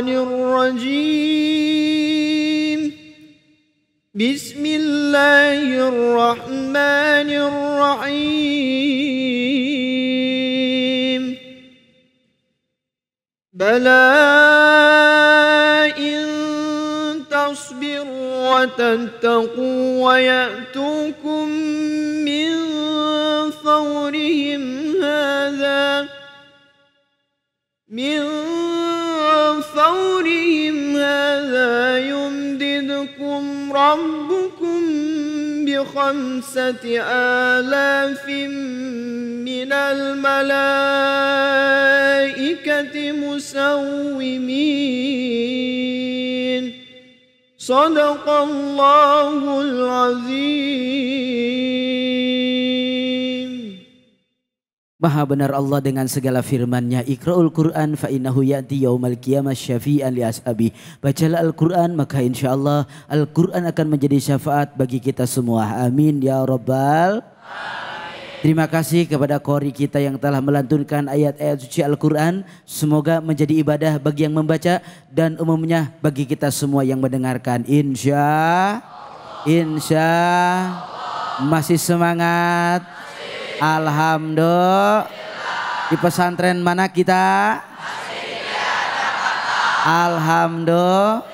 الشيطان الرجيم بسم الله الرحمن الرحيم بلى إن تصبروا وتتقوا ويأتوكم من فورهم هذا من ربكم بخمسة آلاف من الملائكة مسومين صدق الله العظيم Maha benar Allah dengan segala firman-Nya. Iqra'ul Qur'an fa innahu ya'ti yaumal qiyamah syafi'an li ashabi. Bacalah Al-Qur'an maka insyaallah Al-Qur'an akan menjadi syafaat bagi kita semua. Amin ya rabbal Terima kasih kepada kori kita yang telah melantunkan ayat-ayat suci Al-Quran. Semoga menjadi ibadah bagi yang membaca dan umumnya bagi kita semua yang mendengarkan. Insya, insya, masih semangat. Alhamdulillah. Di pesantren mana kita? Alhamdulillah.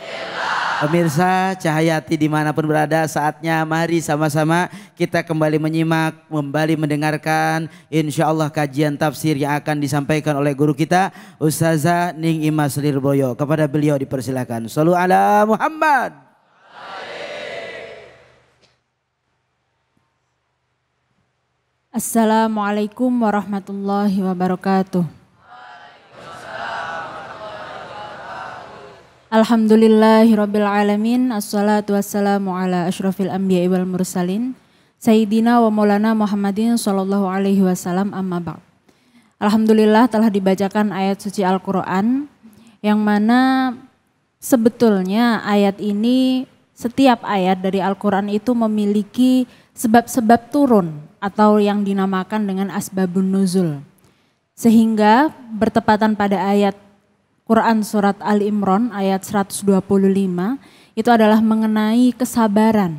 Pemirsa Cahayati dimanapun berada saatnya mari sama-sama kita kembali menyimak, kembali mendengarkan insya Allah kajian tafsir yang akan disampaikan oleh guru kita Ustazah Ning Imas Lirboyo. Kepada beliau dipersilakan. Salam ala Muhammad. Assalamualaikum warahmatullahi wabarakatuh. Alhamdulillahi rabbil alamin. Assalatu wassalamu ala asyrafil anbiya'i wal mursalin. Sayyidina wa maulana Muhammadin sallallahu alaihi wasallam amma ba'd. Alhamdulillah telah dibacakan ayat suci Al-Quran yang mana sebetulnya ayat ini setiap ayat dari Al-Quran itu memiliki sebab-sebab turun atau yang dinamakan dengan asbabun nuzul. Sehingga bertepatan pada ayat Quran surat Ali Imran ayat 125 itu adalah mengenai kesabaran.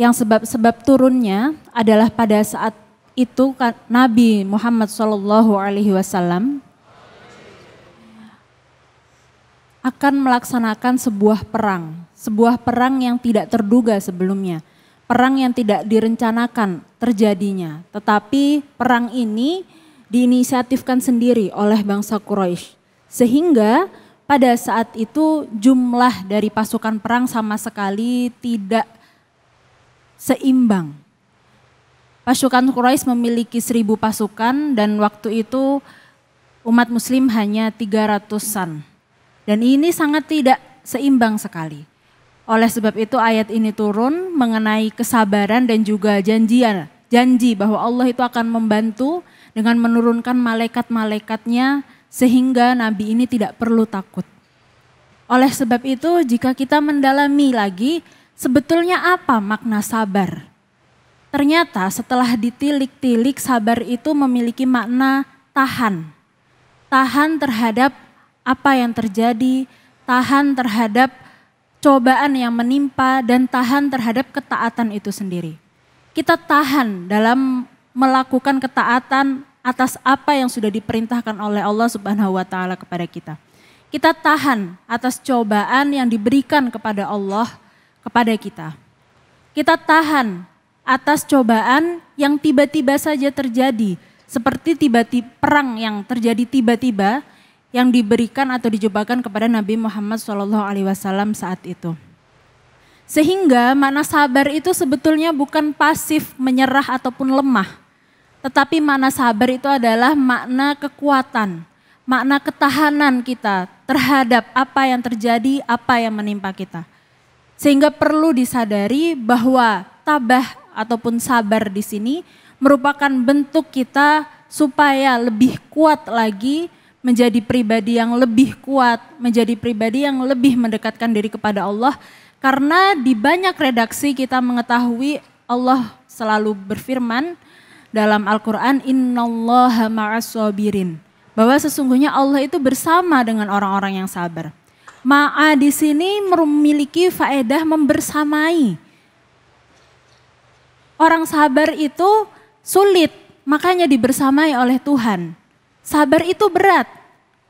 Yang sebab-sebab turunnya adalah pada saat itu Nabi Muhammad Shallallahu Alaihi Wasallam akan melaksanakan sebuah perang, sebuah perang yang tidak terduga sebelumnya perang yang tidak direncanakan terjadinya. Tetapi perang ini diinisiatifkan sendiri oleh bangsa Quraisy. Sehingga pada saat itu jumlah dari pasukan perang sama sekali tidak seimbang. Pasukan Quraisy memiliki seribu pasukan dan waktu itu umat muslim hanya tiga ratusan, Dan ini sangat tidak seimbang sekali. Oleh sebab itu ayat ini turun mengenai kesabaran dan juga janjian, janji bahwa Allah itu akan membantu dengan menurunkan malaikat-malaikatnya sehingga nabi ini tidak perlu takut. Oleh sebab itu jika kita mendalami lagi sebetulnya apa makna sabar? Ternyata setelah ditilik-tilik sabar itu memiliki makna tahan. Tahan terhadap apa yang terjadi, tahan terhadap cobaan yang menimpa dan tahan terhadap ketaatan itu sendiri. Kita tahan dalam melakukan ketaatan atas apa yang sudah diperintahkan oleh Allah Subhanahu wa taala kepada kita. Kita tahan atas cobaan yang diberikan kepada Allah kepada kita. Kita tahan atas cobaan yang tiba-tiba saja terjadi, seperti tiba-tiba perang yang terjadi tiba-tiba yang diberikan atau dijebakan kepada Nabi Muhammad SAW saat itu. Sehingga makna sabar itu sebetulnya bukan pasif, menyerah ataupun lemah. Tetapi makna sabar itu adalah makna kekuatan, makna ketahanan kita terhadap apa yang terjadi, apa yang menimpa kita. Sehingga perlu disadari bahwa tabah ataupun sabar di sini merupakan bentuk kita supaya lebih kuat lagi menjadi pribadi yang lebih kuat, menjadi pribadi yang lebih mendekatkan diri kepada Allah. Karena di banyak redaksi kita mengetahui Allah selalu berfirman dalam Al-Quran, Innallaha ma'asobirin. Bahwa sesungguhnya Allah itu bersama dengan orang-orang yang sabar. Ma'a di sini memiliki faedah membersamai. Orang sabar itu sulit, makanya dibersamai oleh Tuhan. Sabar itu berat.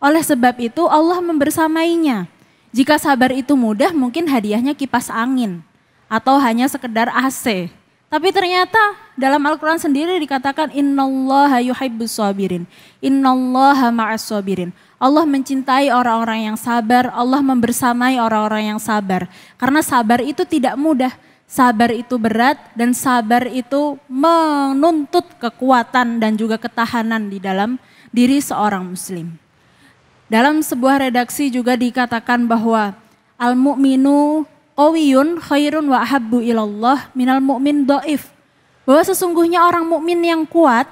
Oleh sebab itu Allah membersamainya. Jika sabar itu mudah mungkin hadiahnya kipas angin atau hanya sekedar AC. Tapi ternyata dalam Al-Quran sendiri dikatakan innallaha yuhibbus sabirin. Innallaha ma'as sabirin. Allah mencintai orang-orang yang sabar, Allah membersamai orang-orang yang sabar. Karena sabar itu tidak mudah, sabar itu berat dan sabar itu menuntut kekuatan dan juga ketahanan di dalam diri seorang muslim. Dalam sebuah redaksi juga dikatakan bahwa al-mu'minu qawiyun khairun wa ahabbu ilallah minal mu'min do'if. Bahwa sesungguhnya orang mukmin yang kuat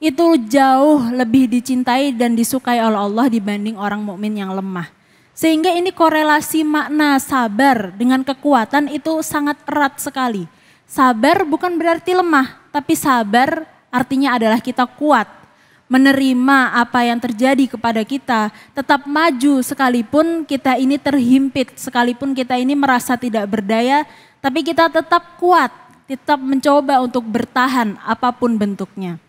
itu jauh lebih dicintai dan disukai oleh Allah dibanding orang mukmin yang lemah. Sehingga ini korelasi makna sabar dengan kekuatan itu sangat erat sekali. Sabar bukan berarti lemah, tapi sabar artinya adalah kita kuat menerima apa yang terjadi kepada kita, tetap maju sekalipun kita ini terhimpit, sekalipun kita ini merasa tidak berdaya, tapi kita tetap kuat, tetap mencoba untuk bertahan apapun bentuknya.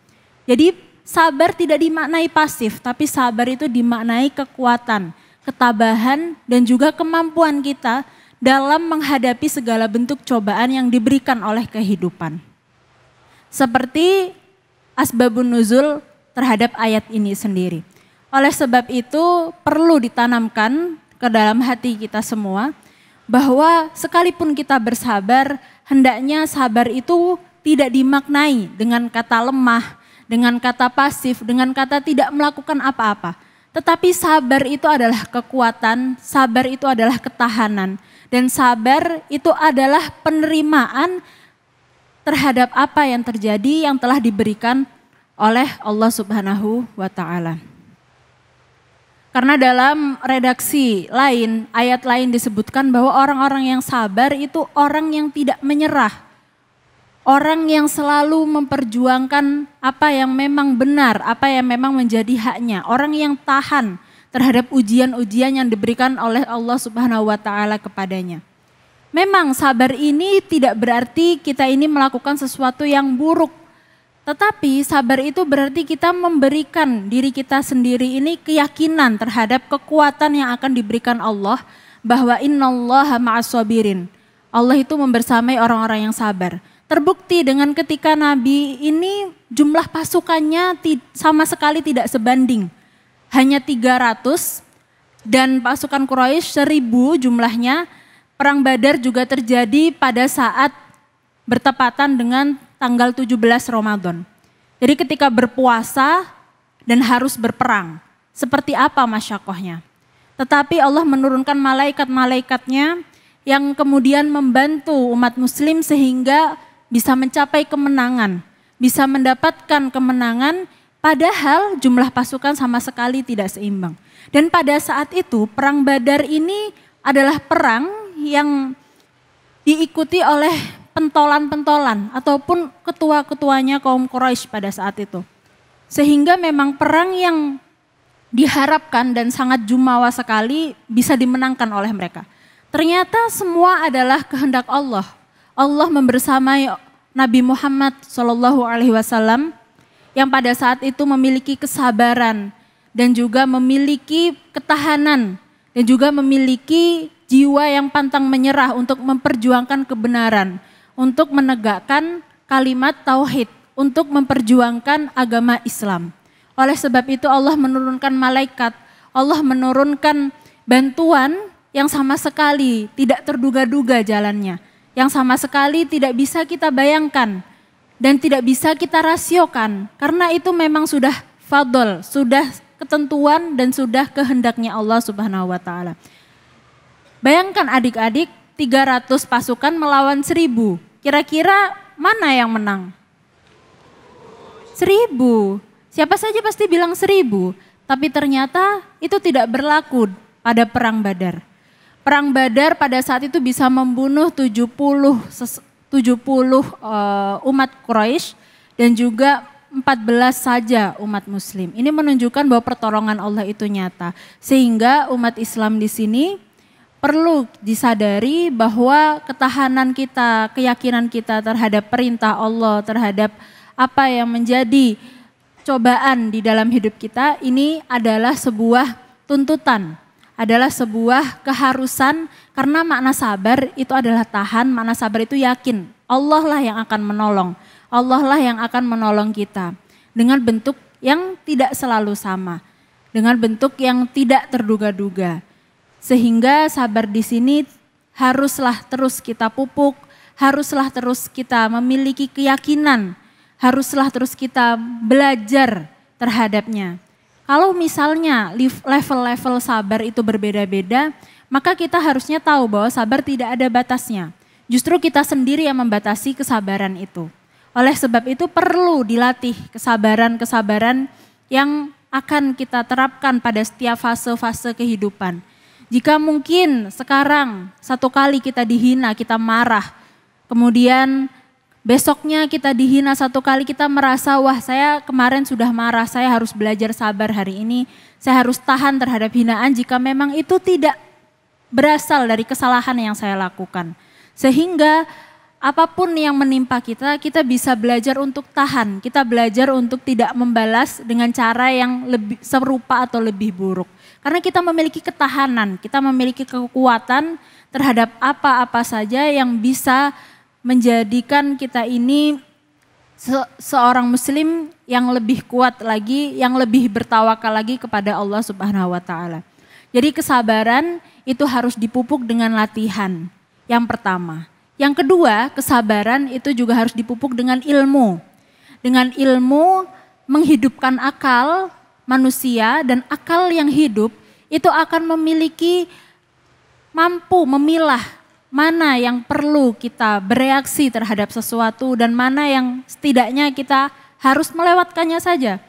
Jadi sabar tidak dimaknai pasif, tapi sabar itu dimaknai kekuatan, ketabahan dan juga kemampuan kita dalam menghadapi segala bentuk cobaan yang diberikan oleh kehidupan. Seperti asbabun nuzul terhadap ayat ini sendiri. Oleh sebab itu perlu ditanamkan ke dalam hati kita semua bahwa sekalipun kita bersabar, hendaknya sabar itu tidak dimaknai dengan kata lemah, dengan kata pasif, dengan kata tidak melakukan apa-apa. Tetapi sabar itu adalah kekuatan, sabar itu adalah ketahanan, dan sabar itu adalah penerimaan terhadap apa yang terjadi yang telah diberikan oleh Allah Subhanahu wa taala. Karena dalam redaksi lain, ayat lain disebutkan bahwa orang-orang yang sabar itu orang yang tidak menyerah. Orang yang selalu memperjuangkan apa yang memang benar, apa yang memang menjadi haknya. Orang yang tahan terhadap ujian-ujian yang diberikan oleh Allah Subhanahu wa taala kepadanya. Memang sabar ini tidak berarti kita ini melakukan sesuatu yang buruk tetapi sabar itu berarti kita memberikan diri kita sendiri ini keyakinan terhadap kekuatan yang akan diberikan Allah bahwa innallaha ma'asabirin. Allah itu membersamai orang-orang yang sabar. Terbukti dengan ketika Nabi ini jumlah pasukannya sama sekali tidak sebanding. Hanya 300 dan pasukan Quraisy 1000 jumlahnya. Perang Badar juga terjadi pada saat bertepatan dengan tanggal 17 Ramadan. Jadi ketika berpuasa dan harus berperang, seperti apa masyakohnya. Tetapi Allah menurunkan malaikat-malaikatnya yang kemudian membantu umat muslim sehingga bisa mencapai kemenangan, bisa mendapatkan kemenangan padahal jumlah pasukan sama sekali tidak seimbang. Dan pada saat itu perang Badar ini adalah perang yang diikuti oleh pentolan-pentolan ataupun ketua-ketuanya kaum Quraisy pada saat itu. Sehingga memang perang yang diharapkan dan sangat jumawa sekali bisa dimenangkan oleh mereka. Ternyata semua adalah kehendak Allah. Allah membersamai Nabi Muhammad Shallallahu Alaihi Wasallam yang pada saat itu memiliki kesabaran dan juga memiliki ketahanan dan juga memiliki jiwa yang pantang menyerah untuk memperjuangkan kebenaran untuk menegakkan kalimat tauhid, untuk memperjuangkan agama Islam. Oleh sebab itu Allah menurunkan malaikat, Allah menurunkan bantuan yang sama sekali tidak terduga-duga jalannya, yang sama sekali tidak bisa kita bayangkan dan tidak bisa kita rasiokan karena itu memang sudah fadl, sudah ketentuan dan sudah kehendaknya Allah Subhanahu wa taala. Bayangkan adik-adik 300 pasukan melawan 1000. Kira-kira mana yang menang? 1000. Siapa saja pasti bilang 1000, tapi ternyata itu tidak berlaku pada perang Badar. Perang Badar pada saat itu bisa membunuh 70 70 uh, umat Quraisy dan juga 14 saja umat muslim. Ini menunjukkan bahwa pertolongan Allah itu nyata. Sehingga umat Islam di sini perlu disadari bahwa ketahanan kita, keyakinan kita terhadap perintah Allah, terhadap apa yang menjadi cobaan di dalam hidup kita ini adalah sebuah tuntutan, adalah sebuah keharusan karena makna sabar itu adalah tahan, makna sabar itu yakin. Allah lah yang akan menolong. Allah lah yang akan menolong kita dengan bentuk yang tidak selalu sama, dengan bentuk yang tidak terduga-duga. Sehingga sabar di sini haruslah terus kita pupuk, haruslah terus kita memiliki keyakinan, haruslah terus kita belajar terhadapnya. Kalau misalnya level-level sabar itu berbeda-beda, maka kita harusnya tahu bahwa sabar tidak ada batasnya. Justru kita sendiri yang membatasi kesabaran itu. Oleh sebab itu perlu dilatih kesabaran-kesabaran yang akan kita terapkan pada setiap fase-fase kehidupan. Jika mungkin sekarang satu kali kita dihina, kita marah, kemudian besoknya kita dihina satu kali, kita merasa wah saya kemarin sudah marah, saya harus belajar sabar hari ini, saya harus tahan terhadap hinaan jika memang itu tidak berasal dari kesalahan yang saya lakukan. Sehingga apapun yang menimpa kita, kita bisa belajar untuk tahan, kita belajar untuk tidak membalas dengan cara yang lebih serupa atau lebih buruk. Karena kita memiliki ketahanan, kita memiliki kekuatan terhadap apa-apa saja yang bisa menjadikan kita ini se seorang muslim yang lebih kuat lagi, yang lebih bertawakal lagi kepada Allah Subhanahu wa taala. Jadi kesabaran itu harus dipupuk dengan latihan. Yang pertama. Yang kedua, kesabaran itu juga harus dipupuk dengan ilmu. Dengan ilmu menghidupkan akal, manusia dan akal yang hidup itu akan memiliki mampu memilah mana yang perlu kita bereaksi terhadap sesuatu dan mana yang setidaknya kita harus melewatkannya saja.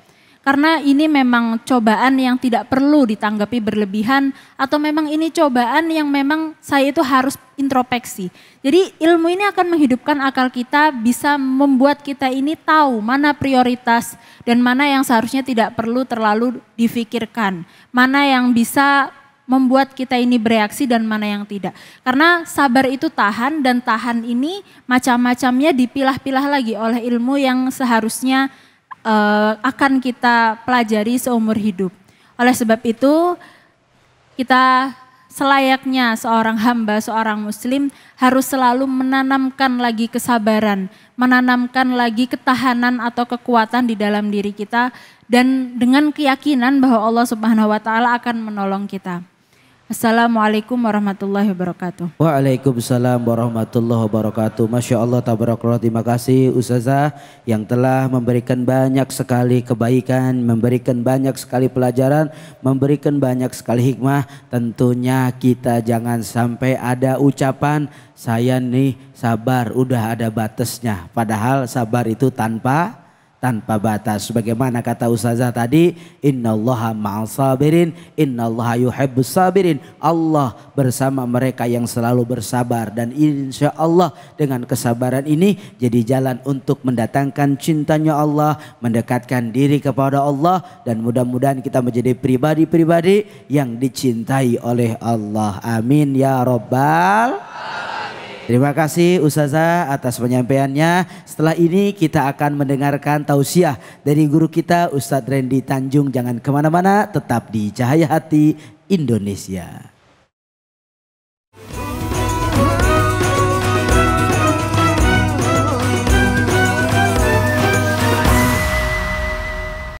Karena ini memang cobaan yang tidak perlu ditanggapi berlebihan atau memang ini cobaan yang memang saya itu harus introspeksi. Jadi ilmu ini akan menghidupkan akal kita bisa membuat kita ini tahu mana prioritas dan mana yang seharusnya tidak perlu terlalu difikirkan. Mana yang bisa membuat kita ini bereaksi dan mana yang tidak. Karena sabar itu tahan dan tahan ini macam-macamnya dipilah-pilah lagi oleh ilmu yang seharusnya uh, akan kita pelajari seumur hidup. Oleh sebab itu, kita selayaknya seorang hamba, seorang muslim harus selalu menanamkan lagi kesabaran, menanamkan lagi ketahanan atau kekuatan di dalam diri kita dan dengan keyakinan bahwa Allah Subhanahu wa taala akan menolong kita. Assalamualaikum warahmatullahi wabarakatuh. Waalaikumsalam warahmatullahi wabarakatuh. Masya Allah tabarakallah terima kasih Ustazah yang telah memberikan banyak sekali kebaikan, memberikan banyak sekali pelajaran, memberikan banyak sekali hikmah. Tentunya kita jangan sampai ada ucapan saya nih sabar udah ada batasnya. Padahal sabar itu tanpa tanpa batas. Sebagaimana kata ustazah tadi, innallaha ma'al sabirin, innallaha yuhibbus sabirin. Allah bersama mereka yang selalu bersabar dan insya Allah dengan kesabaran ini jadi jalan untuk mendatangkan cintanya Allah, mendekatkan diri kepada Allah dan mudah-mudahan kita menjadi pribadi-pribadi yang dicintai oleh Allah. Amin ya rabbal alamin. Terima kasih Ustazah atas penyampaiannya. Setelah ini kita akan mendengarkan tausiah dari guru kita Ustadz Randy Tanjung. Jangan kemana-mana, tetap di Cahaya Hati Indonesia.